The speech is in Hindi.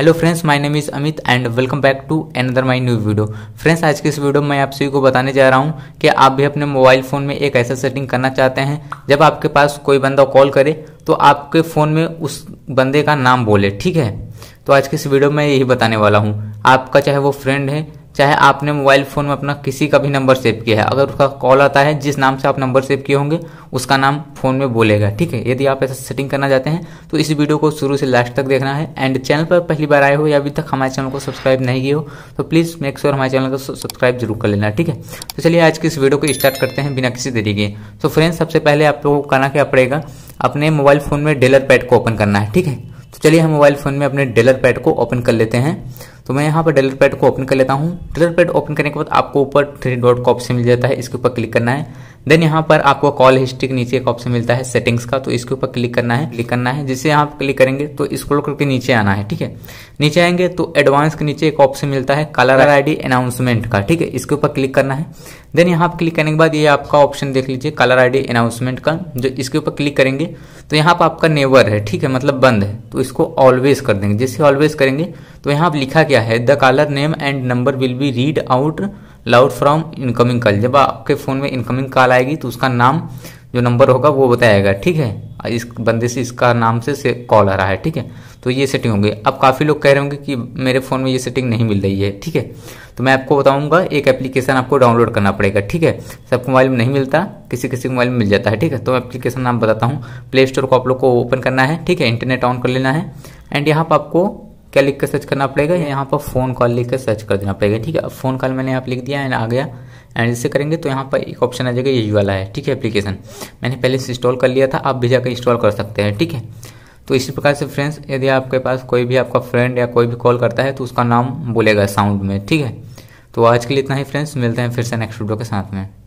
hello friends my name is Amit and welcome back to another my new video friends आज के इस वीडियो में मैं आप सभी को बताने जा रहा हूं कि आप भी अपने मोबाइल फ़ोन में एक ऐसा सेटिंग करना चाहते हैं जब आपके पास कोई बंदा कॉल करे तो आपके फ़ोन में उस बंदे का नाम बोले ठीक है तो आज के इस वीडियो में यही बताने वाला हूँ आपका चाहे वो फ्रेंड है चाहे आपने मोबाइल फ़ोन में अपना किसी का भी नंबर सेव किया है अगर उसका कॉल आता है जिस नाम से आप नंबर सेव किए होंगे उसका नाम फ़ोन में बोलेगा ठीक है यदि आप ऐसा सेटिंग करना चाहते हैं तो इस वीडियो को शुरू से लास्ट तक देखना है एंड चैनल पर पहली बार आए हो या अभी तक हमारे चैनल को सब्सक्राइब नहीं किए हो तो प्लीज़ मेक श्योर हमारे चैनल को सब्सक्राइब जरूर कर लेना ठीक है तो चलिए आज की इस वीडियो को स्टार्ट करते हैं बिना किसी तरीके तो फ्रेंड्स सबसे पहले आप लोगों को करना क्या पड़ेगा अपने मोबाइल फ़ोन में डेलर पैड को ओपन करना है ठीक है तो चलिए हम मोबाइल फ़ोन में अपने डेलर पैड को ओपन कर लेते हैं तो मैं यहाँ पर डेलर पैड को ओपन कर लेता हूँ डेलर पैड ओपन करने के बाद आपको ऊपर थ्री डॉट का ऑप्शन मिल जाता है इसके ऊपर क्लिक करना है देन यहाँ पर आपको कॉल हिस्ट्री के नीचे एक ऑप्शन मिलता है सेटिंग्स का तो इसके ऊपर क्लिक करना है क्लिक करना है जिसे पर क्लिक करेंगे तो स्क्रोल करके नीचे आना है ठीक है नीचे आएंगे तो एडवांस के नीचे एक ऑप्शन मिलता है कलर आईडी अनाउंसमेंट का ठीक है इसके ऊपर क्लिक करना है देन यहाँ पर क्लिक करने के बाद ये आपका ऑप्शन देख लीजिए कलर आईडी अनाउंसमेंट का जो इसके ऊपर क्लिक करेंगे तो यहाँ पर आपका नेवर है ठीक है मतलब बंद है तो इसको ऑलवेज कर देंगे जैसे ऑलवेज करेंगे तो यहाँ पर लिखा क्या है the colour name and number will be read out loud from incoming call जब आपके फ़ोन में इनकमिंग कॉल आएगी तो उसका नाम जो नंबर होगा वो बताएगा ठीक है इस बंदे से इसका नाम से कॉल आ रहा है ठीक है तो ये सेटिंग होगी अब काफ़ी लोग कह रहे होंगे कि मेरे फ़ोन में ये सेटिंग नहीं मिल रही है ठीक है तो मैं आपको बताऊंगा एक एप्लीकेशन आपको डाउनलोड करना पड़ेगा ठीक है सबको मोबाइल में नहीं मिलता किसी किसी को मोबाइल में मिल जाता है ठीक है तो मैं एप्लीकेशन नाम बताता हूँ प्ले स्टोर को आप लोग को ओपन करना है ठीक है इंटरनेट ऑन कर लेना है एंड यहाँ पर आपको क्या लिख कर सर्च करना पड़ेगा यहाँ पर फ़ोन कॉल लिख कर सर्च कर देना पड़ेगा ठीक है अब फ़ोन कॉल मैंने यहाँ लिख दिया एंड आ गया एंड इससे करेंगे तो यहाँ पर एक ऑप्शन आ जाएगा ये वाला है ठीक है एप्लीकेशन मैंने पहले से इंस्टॉल कर लिया था आप भी जाकर इंस्टॉल कर सकते हैं ठीक है तो इसी प्रकार से फ्रेंड्स यदि आपके पास कोई भी आपका फ्रेंड या कोई भी कॉल करता है तो उसका नाम बोलेगा साउंड में ठीक है तो आज के लिए इतना ही फ्रेंड्स मिलते हैं फिर से नेक्स्ट वीडियो के साथ में